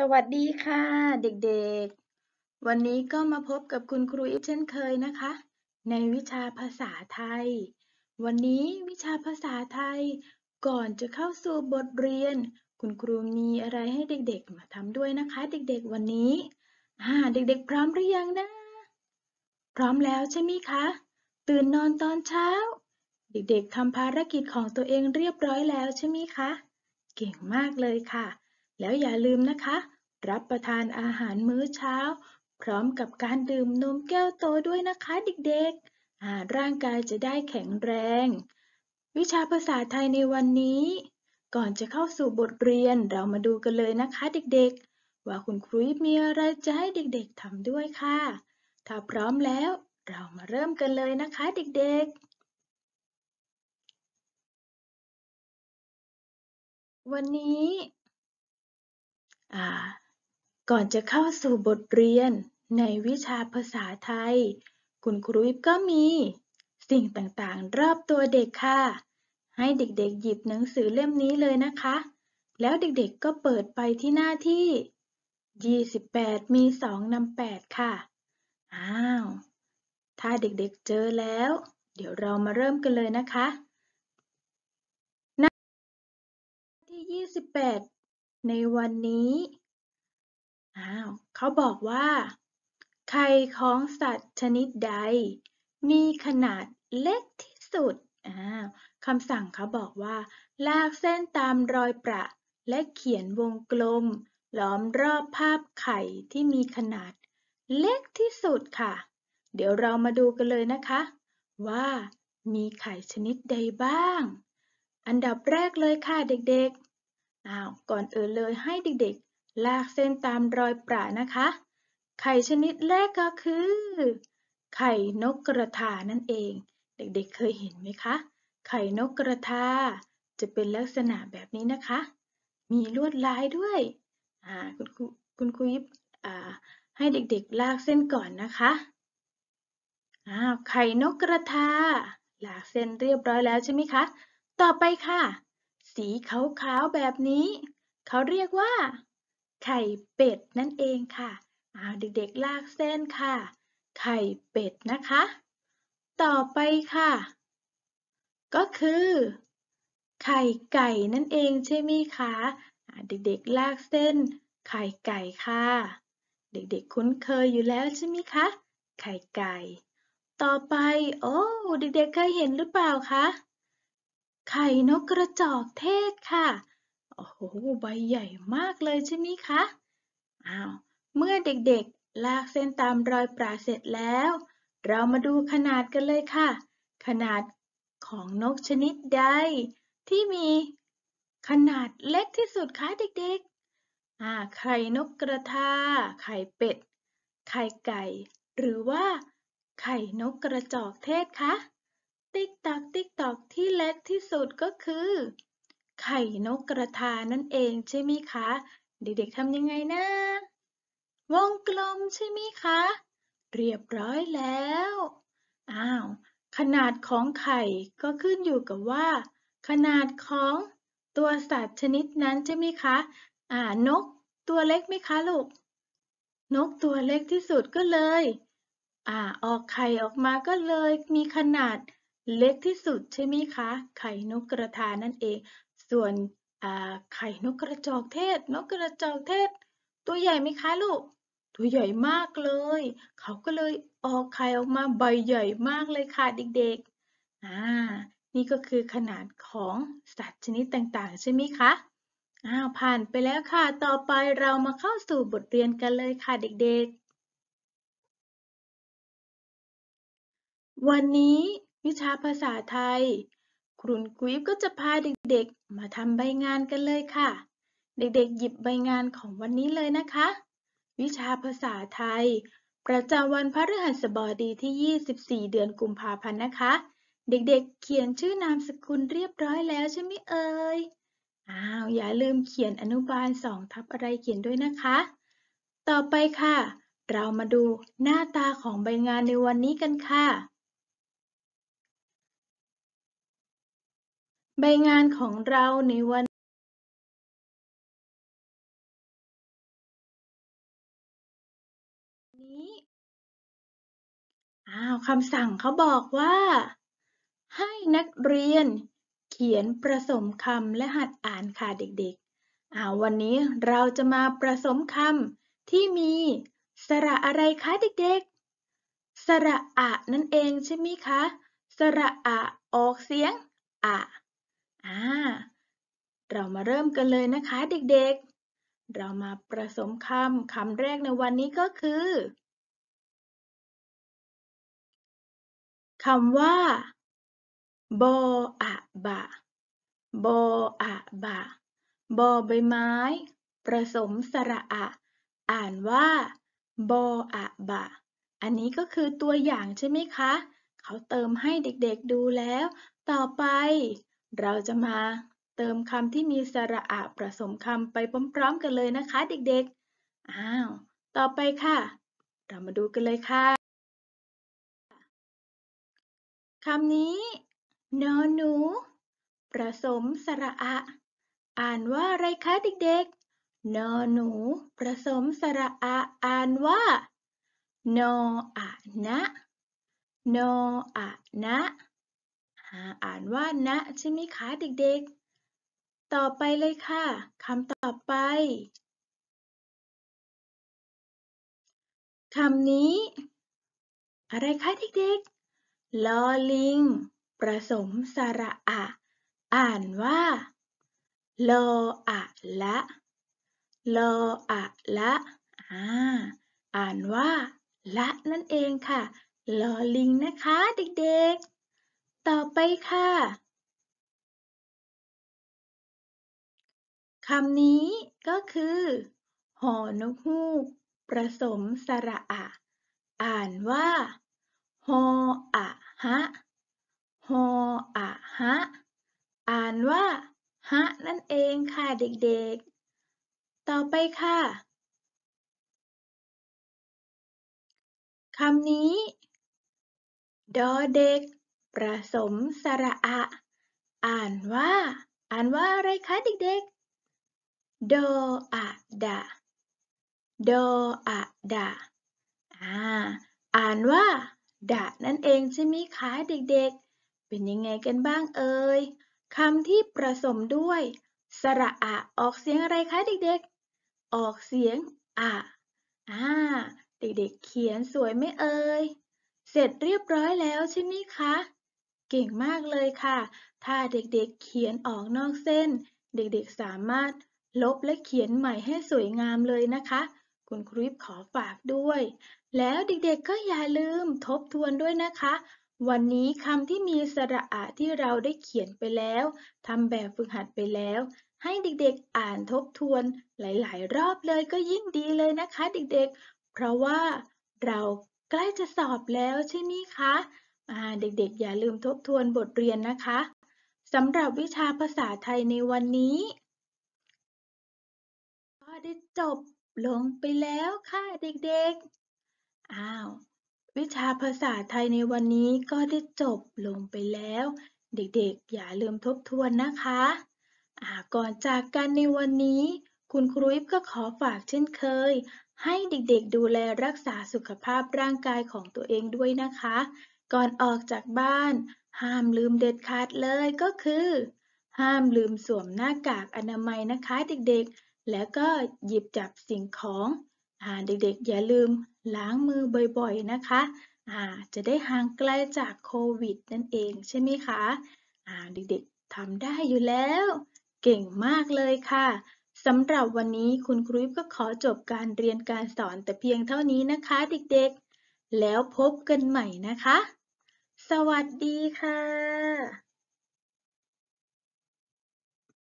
สวัสดีค่ะ เด็กๆ วันนี้ก็มาพบกับคุณครูอิฟเช่นเคยนะคะ ในวิชาภาษาไทย วันนี้วิชาภาษาไทย ก่อนจะเข้าสู่บทเรียน คุณครูมีอะไรให้เด็กๆ มาทำด้วยนะคะ เด็กๆ วันนี้ฮ่าเด็กๆ พร้อมหรือยังนะ พร้อมแล้วใช่ไหมคะ ตื่นนอนตอนเช้า เด็กๆทำภารกิจของตัวเองเรียบร้อยแล้วใช่ไหมคะ เก่งมากเลยค่ะแล้วอย่าลืมนะคะ รับประทานอาหารมื้อเช้า พร้อมกับการดื่มนมแก้วโตด้วยนะคะเด็กๆร่างกายจะได้แข็งแรง วิชาภาษาไทยในวันนี้ ก่อนจะเข้าสู่บทเรียนเรามาดูกันเลยนะคะเด็กๆ ว่าคุณครูมีอะไรจะให้เด็กๆทำด้วยค่ะถ้าพร้อมแล้ว เรามาเริ่มกันเลยนะคะเด็กๆ วันนี้ก่อนจะเข้าสู่บทเรียนในวิชาภาษาไทย คุณครูอิบก็มีสิ่งต่างๆรอบตัวเด็กค่ะ ให้เด็กๆหยิบหนังสือเล่มนี้เลยนะคะ แล้วเด็กๆก็เปิดไปที่หน้าที่ 28 มี 2 นำ 8 ค่ะ อ้าว ถ้าเด็กๆเจอแล้ว เดี๋ยวเรามาเริ่มกันเลยนะคะ หน้าที่ 28ในวันนี้อ้าวเขาบอกว่า ไข่ของสัตว์ชนิดใด มีขนาดเล็กที่สุดอ้าวคำสั่งเขาบอกว่า ลากเส้นตามรอยประ และเขียนวงกลม ล้อมรอบภาพไข่ที่มีขนาดเล็กที่สุดค่ะ เดี๋ยวเรามาดูกันเลยนะคะ ว่ามีไข่ชนิดใดบ้าง อันดับแรกเลยค่ะเด็กๆอาก่อนอื่นเลยให้เด็กๆ ลากเส้นตามรอยปรานะคะ ไข่ชนิดแรกก็คือ ไข่นกกระทา นั่นเอง เด็กๆ เคยเห็นไหมคะ ไข่นกกระทา จะเป็นลักษณะแบบนี้นะคะ มีลวดลายด้วยคุณครูคุณครูยิบให้เด็กๆ ลากเส้นก่อนนะคะ ไข่นกกระทา ลากเส้นเรียบร้อยแล้วใช่ไหมคะ ต่อไปค่ะสีขาวๆแบบนี้เขาเรียกว่าไข่เป็ดนั่นเองค่ะเอาเด็กๆลากเส้นค่ะ ไข่เป็ดนะคะ ต่อไปค่ะ ก็คือ ไข่ไก่นั่นเองใช่ไหมคะเด็กๆลากเส้น ไข่ไก่ค่ะ เด็กๆคุ้นเคยอยู่แล้ว ใช่ไหมคะไข่ไก่ ต่อไปโอ้เด็กๆเคยเห็นหรือเปล่าคะไข่นกกระจอกเทศค่ะ โอ้โห ใบใหญ่มากเลยใช่ไหมคะ อ้าว เมื่อเด็กๆ ลากเส้นตามรอยปราเสร็จแล้ว เรามาดูขนาดกันเลยค่ะ ขนาดของนกชนิดใด ที่มีขนาดเล็กที่สุดคะเด็กๆอ่าไข่นกกระทา ไข่เป็ด ไข่ไก่ หรือว่า ไข่นกกระจอกเทศคะติ๊กตอกติ๊กตอกที่เล็กที่สุดก็คือ ไข่นกกระทานั่นเองใช่ไหมคะเด็กๆทำยังไงนะ วงกลมใช่ไหมคะ เรียบร้อยแล้วอ้าวขนาดของไข่ก็ขึ้นอยู่กับว่า ขนาดของตัวสัตว์ชนิดนั้นใช่ไหมคะอ่านกตัวเล็กไหมคะลูกนกตัวเล็กที่สุดก็เลย อ่าออกไข่ออกมาก็เลยมีขนาดเล็กที่สุดใช่ไหมคะ ไข่นกกระทานั่นเอง ส่วนไข่นกกระจอกเทศ นกกระจอกเทศ ตัวใหญ่ไหมคะ ลูก ตัวใหญ่มากเลย เขาก็เลยออกไข่ออกมาใบใหญ่มากเลยค่ะเด็กๆ นี่ก็คือขนาดของสัตว์ชนิดต่างๆใช่ไหมคะ อ้าวผ่านไปแล้วค่ะ ต่อไปเรามาเข้าสู่บทเรียนกันเลยค่ะเด็ก ๆ วันนี้วิชาภาษาไทยครูกุ๊บก็จะพาเด็กๆมาทำใบงานกันเลยค่ะ เด็กๆ หยิบใบงานของวันนี้เลยนะคะ วิชาภาษาไทย ประจำวันพฤหัสบดีที่ 24 เดือนกุมภาพันธ์นะคะ เด็กๆ เขียนชื่อนามสกุลเรียบร้อยแล้วใช่ไหมเอ่ย อ้าว อย่าลืมเขียนอนุบาลสองทับอะไรเขียนด้วยนะคะ ต่อไปค่ะ เรามาดูหน้าตาของใบงานในวันนี้กันค่ะใบงานของเราในวันนี้ อ้าวคำสั่งเขาบอกว่า ให้นักเรียนเขียนประสมคำและหัดอ่านค่ะเด็กๆ อ้าววันนี้เราจะมาประสมคำที่มี สระอะไรคะเด็กๆ สระอะนั่นเองใช่ไหมคะ สระอะออกเสียงอะ่า เรามาเริ่มกันเลยนะคะเด็กๆ เรามาประสมคำคำแรกในวันนี้ก็คือคำว่า บออะบะบออะบะบอใบไม้ ประสมสระอะ อ่านว่า บออะบะอันนี้ก็คือตัวอย่างใช่ไหมคะ เขาเติมให้เด็กๆดูแล้ว ต่อไปเราจะมาเติมคำที่มีสระอะผสมคำไปพร้อมๆ กันเลยนะคะ เด็กๆ อ้าว ต่อไปค่ะ เรามาดูกันเลยค่ะ คำนี้นอหนูผสมสระอะอ่านว่า อะไรคะ เด็กๆนอหนูผสมสระอะอ่านว่านออะ นะนออะนะอ่านว่านะใช่ไหมคะเด็ก ๆ ต่อไปเลยค่ะ คำต่อไป คำนี้ อะไรคะเด็กๆลอลิงประสมสระอะ อ่านว่า ลออะละลออะละอ่าอ่านว่า ละนั่นเองค่ะ ลอลิงนะคะเด็กๆต่อไปค่ะ คำนี้ก็คือ หอนกฮูกผสมสระอะ อ่านว่า หออะฮะหออะฮะอ่านว่าฮะนั่นเองค่ะเด็กๆ ต่อไปค่ะ คำนี้ ดอเด็กประสมสระอะ อ่านว่า อ่านว่าอะไรคะเด็กๆ โดอะดะโดอะดะอ่า อ่านว่าดะนั่นเองใช่ไหมคะเด็กๆ เป็นยังไงกันบ้างเอ่ยคำที่ประสมด้วย สระอะออกเสียงอะไรคะเด็ก ๆ ออกเสียงอะอ่า เด็กๆเขียนสวยไหมเอ่ย เสร็จเรียบร้อยแล้วใช่ไหมคะเก่งมากเลยค่ะ ถ้าเด็กๆเขียนออกนอกเส้น เด็กๆสามารถลบและเขียนใหม่ให้สวยงามเลยนะคะ คุณครูฟขอฝากด้วย แล้วเด็กๆ ก็อย่าลืมทบทวนด้วยนะคะ วันนี้คำที่มีสระอะที่เราได้เขียนไปแล้วทำแบบฝึกหัดไปแล้ว ให้เด็กๆอ่านทบทวนหลายๆ รอบเลยก็ยิ่งดีเลยนะคะ เด็กๆ เพราะว่าเราใกล้จะสอบแล้วใช่ไหมคะเด็กๆอย่าลืมทบทวนบทเรียนนะคะสำหรับวิชาภาษาไทยในวันนี้ ก็ได้จบลงไปแล้ว ค่ะเด็ก ๆอ้าววิชาภาษาไทยในวันนี้ก็ได้จบลงไปแล้ว เด็กๆอย่าลืมทบทวนนะคะอ่าก่อนจากกันในวันนี้ คุณครูอิฟก็ขอฝากเช่นเคย ให้เด็กๆดูแลรักษาสุขภาพร่างกายของตัวเองด้วยนะคะก่อนออกจากบ้านห้ามลืมเด็ดขาดเลยก็คือห้ามลืมสวมหน้ากากอนามัยนะคะ เด็กๆ แล้วก็หยิบจับสิ่งของเด็กๆ อย่าลืมล้างมือบ่อยๆนะคะาจะได้ห่างไกลจากโควิดนั่นเองใช่ไหมคะาเด็กๆทำได้อยู่แล้ว เก่งมากเลยค่ะสำหรับวันนี้คุณครูก็ขอจบการเรียนการสอนแต่เพียงเท่านี้นะคะเด็กๆ แล้วพบกันใหม่นะคะสวัสดีค่ะ